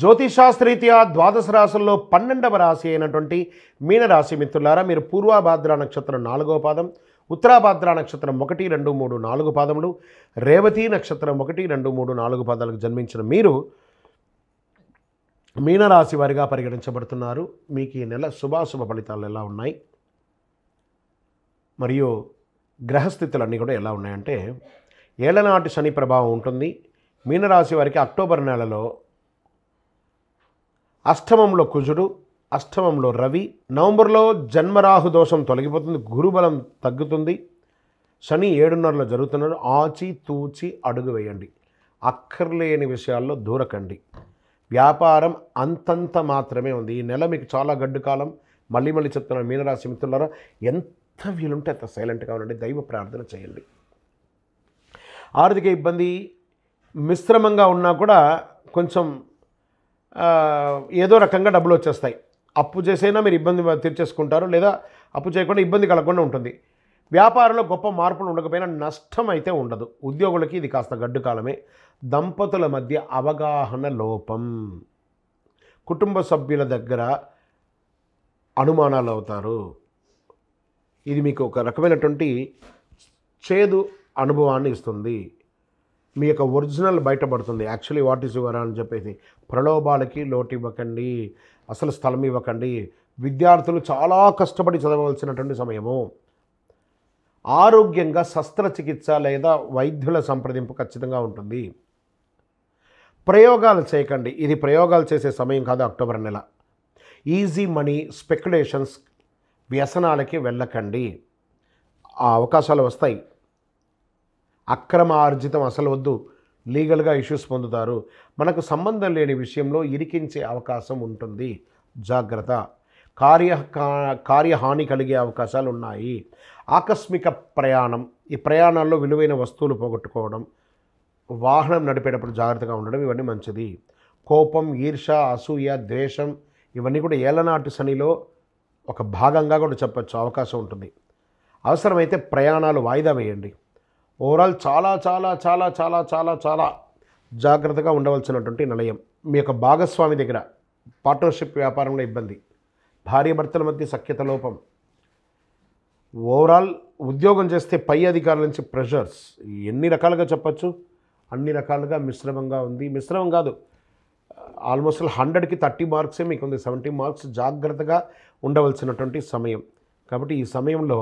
జ్యోతిషాస్త్రీత్యా ద్వాదశ రాశుల్లో పన్నెండవ రాశి అయినటువంటి మీనరాశి మిత్రులారా మీరు పూర్వాభాద్ర నక్షత్రం నాలుగో పాదం ఉత్తరాభాద్ర నక్షత్రం ఒకటి రెండు మూడు నాలుగు పాదములు రేవతి నక్షత్రం ఒకటి రెండు మూడు నాలుగు పాదాలకు జన్మించిన మీరు మీనరాశి వారిగా పరిగణించబడుతున్నారు మీకు ఈ నెల శుభాశుభ ఫలితాలు ఎలా ఉన్నాయి మరియు గ్రహస్థితులన్నీ కూడా ఎలా ఉన్నాయంటే ఏళ్ళనాటి శని ప్రభావం ఉంటుంది మీనరాశి వారికి అక్టోబర్ నెలలో అష్టమంలో కుజుడు అష్టమంలో రవి నవంబర్లో జన్మరాహు దోషం తొలగిపోతుంది గురుబలం తగ్గుతుంది శని ఏడున్నరలో జరుగుతున్నాడు ఆచి తూచి అడుగు వేయండి అక్కర్లేని విషయాల్లో దూరకండి వ్యాపారం అంతంత మాత్రమే ఉంది ఈ నెల మీకు చాలా గడ్డు కాలం మళ్ళీ మళ్ళీ చెప్తున్నారు మీనరాశి మిత్రులారా ఎంత వీలుంటే అంత సైలెంట్గా ఉండండి దైవ ప్రార్థన చేయండి ఆర్థిక ఇబ్బంది మిశ్రమంగా ఉన్నా కూడా కొంచెం ఏదో రకంగా డబ్బులు వచ్చేస్తాయి అప్పు చేసైనా మీరు ఇబ్బంది తీర్చేసుకుంటారు లేదా అప్పు చేయకుండా ఇబ్బంది కలగకుండా ఉంటుంది వ్యాపారంలో గొప్ప మార్పులు ఉండకపోయినా నష్టం అయితే ఉండదు ఉద్యోగులకి ఇది కాస్త గడ్డు కాలమే దంపతుల మధ్య అవగాహన లోపం కుటుంబ సభ్యుల దగ్గర అనుమానాలు అవుతారు ఇది మీకు ఒక రకమైనటువంటి చేదు అనుభవాన్ని ఇస్తుంది మీ యొక్క ఒరిజినల్ బయటపడుతుంది యాక్చువల్లీ వాట్ ఈస్ యువర్ అని చెప్పేసి ప్రలోభాలకి లోటు ఇవ్వకండి అసలు స్థలం ఇవ్వకండి విద్యార్థులు చాలా కష్టపడి చదవవలసినటువంటి సమయము ఆరోగ్యంగా శస్త్రచికిత్స లేదా వైద్యుల సంప్రదింపు ఖచ్చితంగా ఉంటుంది ప్రయోగాలు చేయకండి ఇది ప్రయోగాలు చేసే సమయం కాదు అక్టోబర్ నెల ఈజీ మనీ స్పెక్యులేషన్స్ వ్యసనాలకి వెళ్ళకండి ఆ అవకాశాలు వస్తాయి అక్రమ ఆర్జితం అసలు వద్దు లీగల్గా ఇష్యూస్ పొందుతారు మనకు సంబంధం లేని విషయంలో ఇరికించే అవకాశం ఉంటుంది జాగ్రత్త కార్య కార్యహాని కలిగే అవకాశాలు ఉన్నాయి ఆకస్మిక ప్రయాణం ఈ ప్రయాణాల్లో విలువైన వస్తువులు పోగొట్టుకోవడం వాహనం నడిపేటప్పుడు జాగ్రత్తగా ఉండడం ఇవన్నీ మంచిది కోపం ఈర్ష అసూయ ద్వేషం ఇవన్నీ కూడా ఏలనాటి శనిలో ఒక భాగంగా కూడా చెప్పచ్చు అవకాశం ఉంటుంది అవసరమైతే ప్రయాణాలు వాయిదా వేయండి ఓవరాల్ చాలా చాలా చాలా చాలా చాలా చాలా జాగ్రత్తగా ఉండవలసినటువంటి నిలయం మీ యొక్క భాగస్వామి దగ్గర పార్ట్నర్షిప్ వ్యాపారంలో ఇబ్బంది భార్యభర్తల మధ్య సఖ్యత లోపం ఓవరాల్ ఉద్యోగం చేస్తే పై అధికారుల నుంచి ప్రెషర్స్ ఎన్ని రకాలుగా చెప్పచ్చు అన్ని రకాలుగా మిశ్రమంగా ఉంది మిశ్రమం కాదు ఆల్మోస్ట్ హండ్రెడ్కి థర్టీ మార్క్సే మీకు ఉంది సెవెంటీ మార్క్స్ జాగ్రత్తగా ఉండవలసినటువంటి సమయం కాబట్టి ఈ సమయంలో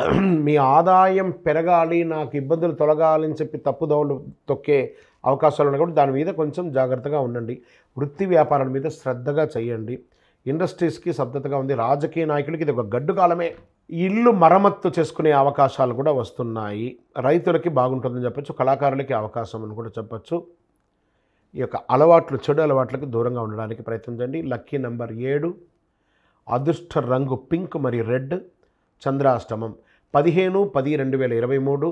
మీ ఆదాయం పెరగాలి నాకు ఇబ్బందులు తొలగాలి అని చెప్పి తప్పుదోవలు తొక్కే అవకాశాలు ఉన్నాయి దాని మీద కొంచెం జాగ్రత్తగా ఉండండి వృత్తి వ్యాపారాల మీద శ్రద్ధగా చేయండి ఇండస్ట్రీస్కి శబ్దతగా ఉంది రాజకీయ నాయకులకి ఇది ఒక గడ్డు కాలమే ఇల్లు మరమ్మత్తు చేసుకునే అవకాశాలు కూడా వస్తున్నాయి రైతులకి బాగుంటుందని చెప్పచ్చు కళాకారులకి అవకాశం అని కూడా చెప్పచ్చు ఈ యొక్క అలవాట్లు చెడు అలవాట్లకు దూరంగా ఉండడానికి ప్రయత్నించండి లక్కీ నెంబర్ ఏడు అదృష్ట రంగు పింక్ మరియు రెడ్ చంద్రాష్టమం పదిహేను పది రెండు వేల ఇరవై మూడు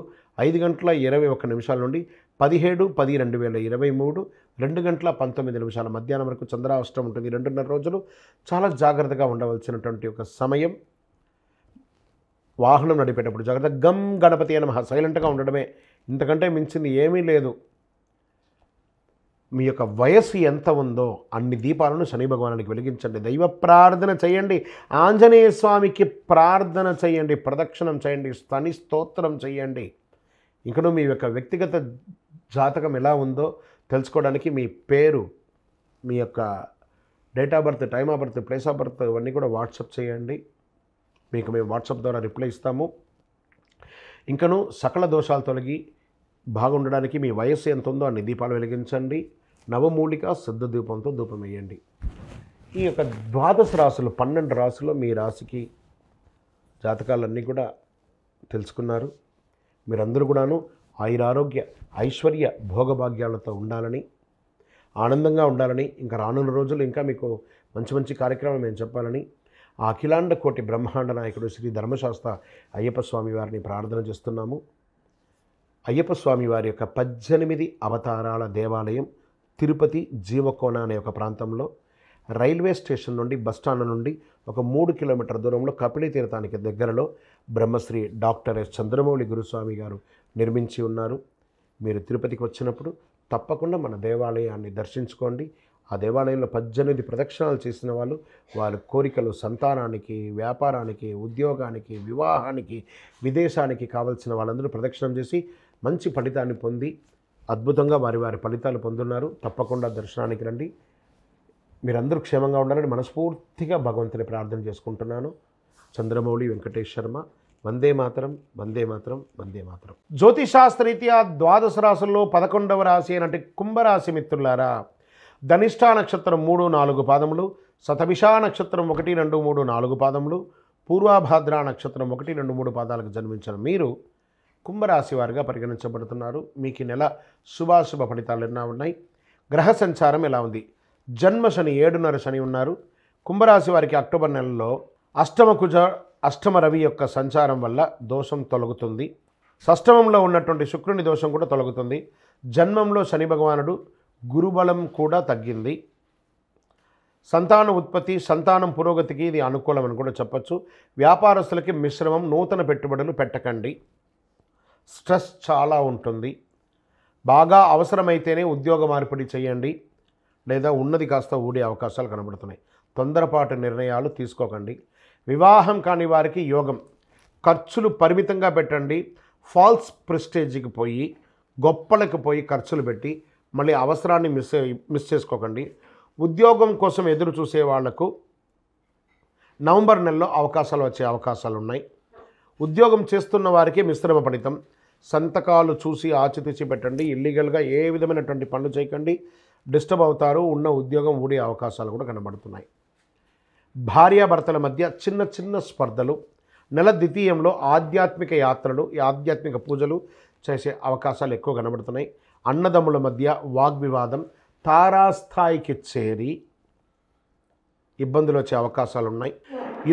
ఐదు గంటల ఇరవై ఒక్క నిమిషాల నుండి పదిహేడు పది రెండు వేల ఇరవై మూడు రెండు గంటల పంతొమ్మిది నిమిషాల మధ్యాహ్నం వరకు చంద్రాష్టమం ఉంటుంది రెండున్నర రోజులు చాలా జాగ్రత్తగా ఉండవలసినటువంటి ఒక సమయం వాహనం నడిపేటప్పుడు జాగ్రత్త గమ్ గణపతి అని సైలెంట్గా ఉండడమే ఇంతకంటే మించింది ఏమీ లేదు మీ యొక్క వయస్సు ఎంత ఉందో అన్ని దీపాలను శని భగవానికి వెలిగించండి దైవ ప్రార్థన చేయండి ఆంజనేయ స్వామికి ప్రార్థన చేయండి ప్రదక్షిణం చేయండి స్తని స్తోత్రం చేయండి ఇంకను మీ యొక్క వ్యక్తిగత జాతకం ఎలా ఉందో తెలుసుకోవడానికి మీ పేరు మీ యొక్క date of birth time of birth place of birth ఇవన్నీ కూడా వాట్సప్ చేయండి మీకు మేము వాట్సాప్ ద్వారా రిప్లై ఇస్తాము ఇంకను సకల దోషాలు తొలగి బాగుండడానికి మీ వయస్సు ఎంత ఉందో అన్ని దీపాలు వెలిగించండి నవమూలిక సిద్ధ దీపంతో దూపం వేయండి ఈ యొక్క ద్వాదశ రాసులు పన్నెండు రాసులు మీ రాశికి జాతకాలన్నీ కూడా తెలుసుకున్నారు మీరందరూ కూడాను ఆయురారోగ్య ఐశ్వర్య భోగభాగ్యాలతో ఉండాలని ఆనందంగా ఉండాలని ఇంకా రానున్న రోజులు ఇంకా మీకు మంచి మంచి కార్యక్రమాలు మేము చెప్పాలని ఆ అఖిలాండ కోటి బ్రహ్మాండ నాయకుడు శ్రీ ధర్మశాస్త్ర అయ్యప్ప స్వామి వారిని ప్రార్థన చేస్తున్నాము అయ్యప్ప స్వామి వారి యొక్క పద్దెనిమిది అవతారాల దేవాలయం తిరుపతి జీవకోన అనే ఒక ప్రాంతంలో రైల్వే స్టేషన్ నుండి బస్టాండ్ నుండి ఒక మూడు కిలోమీటర్ దూరంలో కపిలి తీర్థానికి దగ్గరలో బ్రహ్మశ్రీ డాక్టర్ ఎస్ చంద్రమౌళి గురుస్వామి గారు నిర్మించి ఉన్నారు మీరు తిరుపతికి వచ్చినప్పుడు తప్పకుండా మన దేవాలయాన్ని దర్శించుకోండి ఆ దేవాలయంలో పద్దెనిమిది ప్రదక్షిణాలు చేసిన వాళ్ళు వారి కోరికలు సంతానానికి వ్యాపారానికి ఉద్యోగానికి వివాహానికి విదేశానికి కావలసిన వాళ్ళందరూ ప్రదక్షిణం చేసి మంచి ఫలితాన్ని పొంది అద్భుతంగా వారి వారి ఫలితాలు పొందున్నారు తప్పకుండా దర్శనానికి రండి మీరందరూ క్షేమంగా ఉండాలని మనస్ఫూర్తిగా భగవంతుని ప్రార్థన చేసుకుంటున్నాను చంద్రమౌళి వెంకటేష్ శర్మ వందే మాత్రం వందే మాత్రం వందే మాత్రం జ్యోతిశాస్త్రరీత్యా ద్వాదశ రాశుల్లో పదకొండవ రాశి అంటే కుంభరాశి మిత్రులారా ధనిష్టా నక్షత్రం మూడు నాలుగు పాదములు సతభిషా నక్షత్రం ఒకటి రెండు మూడు నాలుగు పాదములు పూర్వాభాద్ర నక్షత్రం ఒకటి రెండు మూడు పాదాలకు జన్మించిన మీరు కుంభరాశి వారిగా పరిగణించబడుతున్నారు మీకు ఈ నెల శుభాశుభ ఫలితాలు ఎన్నా ఉన్నాయి గ్రహ సంచారం ఎలా ఉంది జన్మ శని ఏడున్నర శని ఉన్నారు కుంభరాశి వారికి అక్టోబర్ నెలలో అష్టమ కుజ అష్టమ రవి యొక్క సంచారం వల్ల దోషం తొలగుతుంది షష్టమంలో ఉన్నటువంటి శుక్రుని దోషం కూడా తొలగుతుంది జన్మంలో శని భగవానుడు గురుబలం కూడా తగ్గింది సంతాన ఉత్పత్తి సంతానం పురోగతికి ఇది అనుకూలమని కూడా చెప్పచ్చు వ్యాపారస్తులకి మిశ్రమం నూతన పెట్టుబడులు పెట్టకండి స్ట్రెస్ చాలా ఉంటుంది బాగా అవసరమైతేనే ఉద్యోగ మార్పిడి చేయండి లేదా ఉన్నది కాస్త ఊడే అవకాశాలు కనబడుతున్నాయి తొందరపాటు నిర్ణయాలు తీసుకోకండి వివాహం కాని వారికి యోగం ఖర్చులు పరిమితంగా పెట్టండి ఫాల్స్ ప్రిస్టేజ్కి పోయి గొప్పలకు పోయి ఖర్చులు పెట్టి మళ్ళీ అవసరాన్ని మిస్ మిస్ చేసుకోకండి ఉద్యోగం కోసం ఎదురు చూసే వాళ్లకు నవంబర్ నెలలో అవకాశాలు వచ్చే అవకాశాలు ఉన్నాయి ఉద్యోగం చేస్తున్న వారికి మిశ్రమ ఫలితం సంతకాలు చూసి ఆచితీచి పెట్టండి ఇల్లీగల్గా ఏ విధమైనటువంటి పనులు చేయకండి డిస్టర్బ్ అవుతారు ఉన్న ఉద్యోగం ఊడే అవకాశాలు కూడా కనబడుతున్నాయి భార్యాభర్తల మధ్య చిన్న చిన్న స్పర్ధలు నెల ద్వితీయంలో ఆధ్యాత్మిక యాత్రలు ఆధ్యాత్మిక పూజలు చేసే అవకాశాలు ఎక్కువ కనబడుతున్నాయి అన్నదమ్ముల మధ్య వాగ్వివాదం తారాస్థాయికి చేరి ఇబ్బందులు వచ్చే అవకాశాలు ఉన్నాయి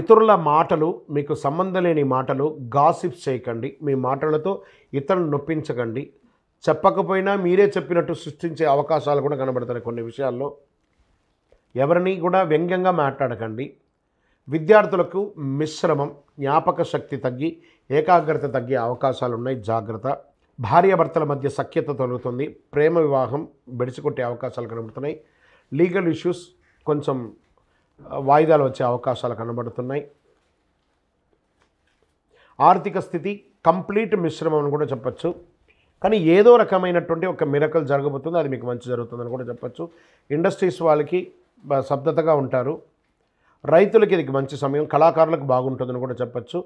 ఇతరుల మాటలు మీకు సంబంధం లేని మాటలు గాసిప్స్ చేయకండి మీ మాటలతో ఇతరులను నొప్పించకండి చెప్పకపోయినా మీరే చెప్పినట్టు సృష్టించే అవకాశాలు కూడా కనబడతాయి కొన్ని విషయాల్లో ఎవరిని కూడా వ్యంగ్యంగా మాట్లాడకండి విద్యార్థులకు మిశ్రమం జ్ఞాపక శక్తి తగ్గి ఏకాగ్రత తగ్గే అవకాశాలు ఉన్నాయి జాగ్రత్త భార్యాభర్తల మధ్య సఖ్యత తొలుగుతుంది ప్రేమ వివాహం బెడిసికొట్టే అవకాశాలు కనబడుతున్నాయి లీగల్ ఇష్యూస్ కొంచెం వాయిదాలు వచ్చే అవకాశాలు కనబడుతున్నాయి ఆర్థిక స్థితి కంప్లీట్ మిశ్రమం అని కూడా చెప్పచ్చు కానీ ఏదో రకమైనటువంటి ఒక మిరకలు జరగబోతుంది అది మీకు మంచి జరుగుతుందని కూడా చెప్పచ్చు ఇండస్ట్రీస్ వాళ్ళకి శబ్దతగా ఉంటారు రైతులకి ఇది మంచి సమయం కళాకారులకు బాగుంటుందని కూడా చెప్పచ్చు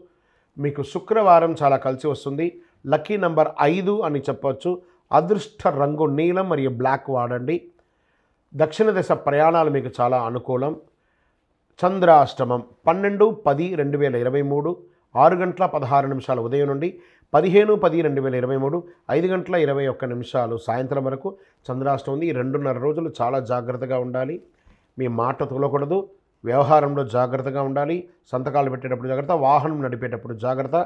మీకు శుక్రవారం చాలా కలిసి వస్తుంది లక్కీ నంబర్ ఐదు అని చెప్పవచ్చు అదృష్ట రంగు నీలం మరియు బ్లాక్ వాడండి దక్షిణ దిశ ప్రయాణాలు మీకు చాలా అనుకూలం చంద్రాష్టమం పన్నెండు పది రెండు వేల ఇరవై మూడు ఆరు గంటల పదహారు నిమిషాల ఉదయం నుండి పదిహేను పది రెండు వేల ఇరవై మూడు ఐదు గంటల ఇరవై ఒక్క నిమిషాలు సాయంత్రం వరకు చంద్రాష్టమం ఉంది ఈ రెండున్నర రోజులు చాలా జాగ్రత్తగా ఉండాలి మీ మాట తొలకూడదు వ్యవహారంలో జాగ్రత్తగా ఉండాలి సంతకాలు పెట్టేటప్పుడు జాగ్రత్త వాహనం నడిపేటప్పుడు జాగ్రత్త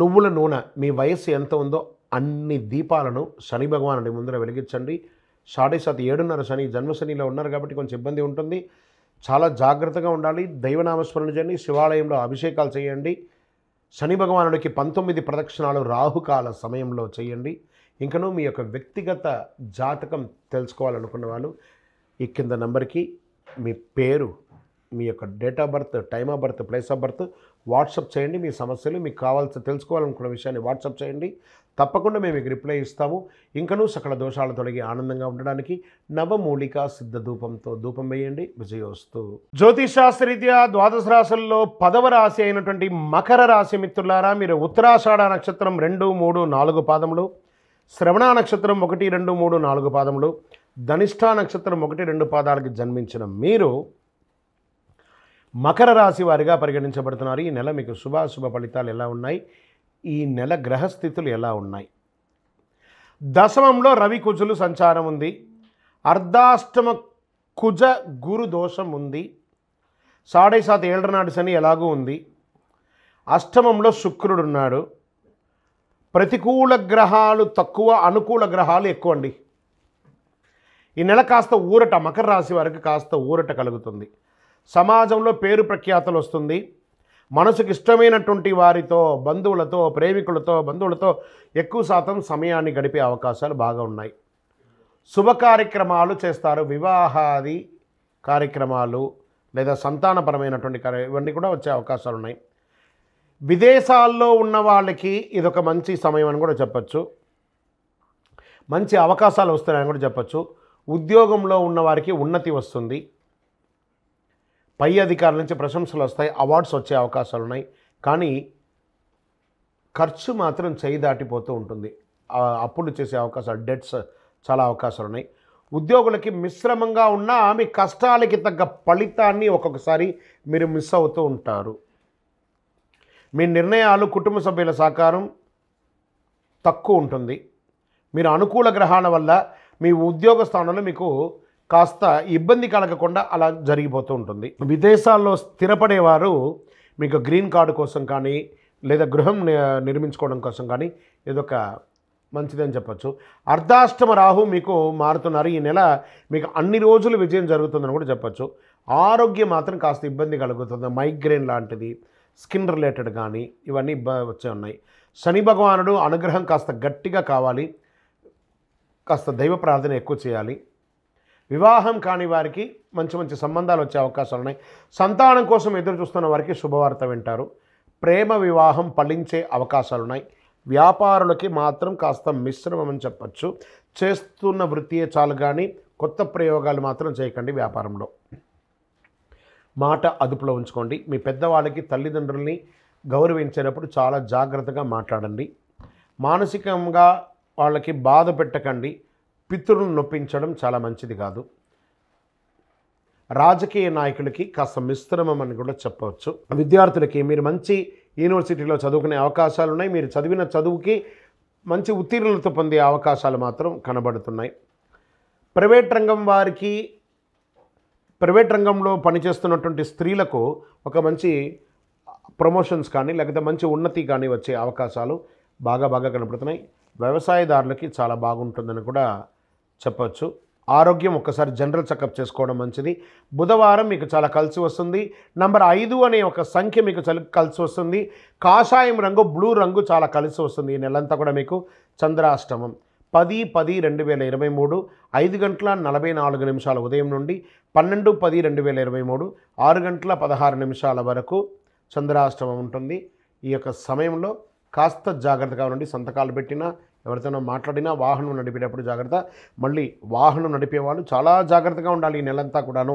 నువ్వుల నూనె మీ వయస్సు ఎంత ఉందో అన్ని దీపాలను శని భగవానుడి ముందర వెలిగించండి షార్టేజ్ అది ఏడున్నర శని జన్మశనిలో ఉన్నారు కాబట్టి కొంచెం ఇబ్బంది ఉంటుంది చాలా జాగ్రత్తగా ఉండాలి దైవనామస్మరణ చేయండి శివాలయంలో అభిషేకాలు చేయండి శని భగవానుడికి పంతొమ్మిది ప్రదక్షిణాలు రాహుకాల సమయంలో చేయండి ఇంకనూ మీ యొక్క వ్యక్తిగత జాతకం తెలుసుకోవాలనుకున్న వాళ్ళు ఈ కింద నెంబర్కి మీ పేరు మీ యొక్క date of birth time of birth place of birth WhatsApp చేయండి మీ సమస్యలు మీకు కావాల్సి తెలుసుకోవాలనుకున్న విషయాన్ని వాట్సప్ చేయండి తప్పకుండా మేము మీకు రిప్లై ఇస్తాము ఇంకనూ సకల దోషాలు తొలగి ఆనందంగా ఉండడానికి నవమూలిక సిద్ధ ధూపంతో ధూపం వేయండి విజయోస్తు రీత్యా ద్వాదశ రాశుల్లో పదవ రాశి అయినటువంటి మకర రాశి మిత్రులారా మీరు ఉత్తరాషాఢ నక్షత్రం రెండు మూడు నాలుగు పాదములు శ్రవణ నక్షత్రం ఒకటి రెండు మూడు నాలుగు పాదములు ధనిష్ఠా నక్షత్రం ఒకటి రెండు పాదాలకి జన్మించిన మీరు మకర రాశి వారిగా పరిగణించబడుతున్నారు ఈ నెల మీకు శుభాశుభ ఫలితాలు ఎలా ఉన్నాయి ఈ నెల గ్రహస్థితులు ఎలా ఉన్నాయి దశమంలో రవి కుజులు సంచారం ఉంది అర్ధాష్టమ కుజ గురు దోషం ఉంది సాడే సాత్ ఏళ్ళనాడు శని ఎలాగూ ఉంది అష్టమంలో శుక్రుడు ఉన్నాడు ప్రతికూల గ్రహాలు తక్కువ అనుకూల గ్రహాలు ఎక్కువ అండి ఈ నెల కాస్త ఊరట మకర రాశి వారికి కాస్త ఊరట కలుగుతుంది సమాజంలో పేరు ప్రఖ్యాతలు వస్తుంది మనసుకు ఇష్టమైనటువంటి వారితో బంధువులతో ప్రేమికులతో బంధువులతో ఎక్కువ శాతం సమయాన్ని గడిపే అవకాశాలు బాగా ఉన్నాయి శుభ కార్యక్రమాలు చేస్తారు వివాహాది కార్యక్రమాలు లేదా సంతానపరమైనటువంటి కార్య ఇవన్నీ కూడా వచ్చే అవకాశాలు ఉన్నాయి విదేశాల్లో ఉన్న వాళ్ళకి ఇదొక మంచి సమయం అని కూడా చెప్పచ్చు మంచి అవకాశాలు వస్తున్నాయని కూడా చెప్పచ్చు ఉద్యోగంలో ఉన్న వారికి ఉన్నతి వస్తుంది పై అధికారుల నుంచి ప్రశంసలు వస్తాయి అవార్డ్స్ వచ్చే అవకాశాలు ఉన్నాయి కానీ ఖర్చు మాత్రం చేయి దాటిపోతూ ఉంటుంది అప్పులు చేసే అవకాశాలు డెట్స్ చాలా అవకాశాలు ఉన్నాయి ఉద్యోగులకి మిశ్రమంగా ఉన్న మీ కష్టాలకి తగ్గ ఫలితాన్ని ఒక్కొక్కసారి మీరు మిస్ అవుతూ ఉంటారు మీ నిర్ణయాలు కుటుంబ సభ్యుల సహకారం తక్కువ ఉంటుంది మీరు అనుకూల గ్రహాల వల్ల మీ ఉద్యోగ స్థానంలో మీకు కాస్త ఇబ్బంది కలగకుండా అలా జరిగిపోతూ ఉంటుంది విదేశాల్లో స్థిరపడేవారు మీకు గ్రీన్ కార్డు కోసం కానీ లేదా గృహం నిర్మించుకోవడం కోసం కానీ ఇదొక మంచిదని చెప్పచ్చు అర్ధాష్టమ రాహు మీకు మారుతున్నారు ఈ నెల మీకు అన్ని రోజులు విజయం జరుగుతుందని కూడా చెప్పచ్చు ఆరోగ్యం మాత్రం కాస్త ఇబ్బంది కలుగుతుంది మైగ్రేన్ లాంటిది స్కిన్ రిలేటెడ్ కానీ ఇవన్నీ వచ్చే ఉన్నాయి శని భగవానుడు అనుగ్రహం కాస్త గట్టిగా కావాలి కాస్త దైవ ప్రార్థన ఎక్కువ చేయాలి వివాహం కాని వారికి మంచి మంచి సంబంధాలు వచ్చే అవకాశాలు ఉన్నాయి సంతానం కోసం ఎదురు చూస్తున్న వారికి శుభవార్త వింటారు ప్రేమ వివాహం పలించే అవకాశాలు ఉన్నాయి వ్యాపారులకి మాత్రం కాస్త మిశ్రమం చెప్పచ్చు చేస్తున్న వృత్తియే చాలు కానీ కొత్త ప్రయోగాలు మాత్రం చేయకండి వ్యాపారంలో మాట అదుపులో ఉంచుకోండి మీ పెద్దవాళ్ళకి తల్లిదండ్రుల్ని గౌరవించేటప్పుడు చాలా జాగ్రత్తగా మాట్లాడండి మానసికంగా వాళ్ళకి బాధ పెట్టకండి పితృను నొప్పించడం చాలా మంచిది కాదు రాజకీయ నాయకులకి కాస్త మిశ్రమం అని కూడా చెప్పవచ్చు విద్యార్థులకి మీరు మంచి యూనివర్సిటీలో చదువుకునే అవకాశాలు ఉన్నాయి మీరు చదివిన చదువుకి మంచి ఉత్తీర్ణత పొందే అవకాశాలు మాత్రం కనబడుతున్నాయి ప్రైవేట్ రంగం వారికి ప్రైవేట్ రంగంలో పనిచేస్తున్నటువంటి స్త్రీలకు ఒక మంచి ప్రమోషన్స్ కానీ లేకపోతే మంచి ఉన్నతి కానీ వచ్చే అవకాశాలు బాగా బాగా కనపడుతున్నాయి వ్యవసాయదారులకి చాలా బాగుంటుందని కూడా చెప్పచ్చు ఆరోగ్యం ఒక్కసారి జనరల్ చెకప్ చేసుకోవడం మంచిది బుధవారం మీకు చాలా కలిసి వస్తుంది నంబర్ ఐదు అనే ఒక సంఖ్య మీకు కలిసి వస్తుంది కాషాయం రంగు బ్లూ రంగు చాలా కలిసి వస్తుంది ఈ నెలంతా కూడా మీకు చంద్రాష్టమం పది పది రెండు వేల ఇరవై మూడు ఐదు గంటల నలభై నాలుగు నిమిషాల ఉదయం నుండి పన్నెండు పది రెండు వేల ఇరవై మూడు ఆరు గంటల పదహారు నిమిషాల వరకు చంద్రాష్టమం ఉంటుంది ఈ యొక్క సమయంలో కాస్త జాగ్రత్తగా ఉండి సంతకాలు పెట్టినా ఎవరితోనో మాట్లాడినా వాహనం నడిపేటప్పుడు జాగ్రత్త మళ్ళీ వాహనం నడిపేవాళ్ళు చాలా జాగ్రత్తగా ఉండాలి ఈ నెలంతా కూడాను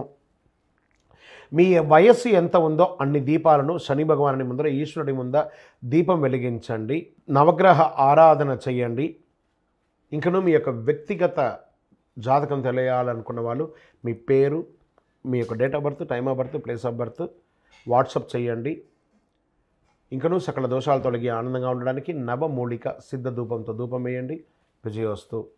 మీ వయస్సు ఎంత ఉందో అన్ని దీపాలను శని భగవానుని ముందర ఈశ్వరుడి ముంద దీపం వెలిగించండి నవగ్రహ ఆరాధన చేయండి ఇంకనూ మీ యొక్క వ్యక్తిగత జాతకం తెలియాలనుకున్న వాళ్ళు మీ పేరు మీ యొక్క date of birth time of birth place of birth WhatsApp చేయండి ఇంకనూ సకల దోషాలు తొలగి ఆనందంగా ఉండడానికి నవమూలిక సిద్ధ ధూపంతో ధూపం వేయండి విజయోస్తు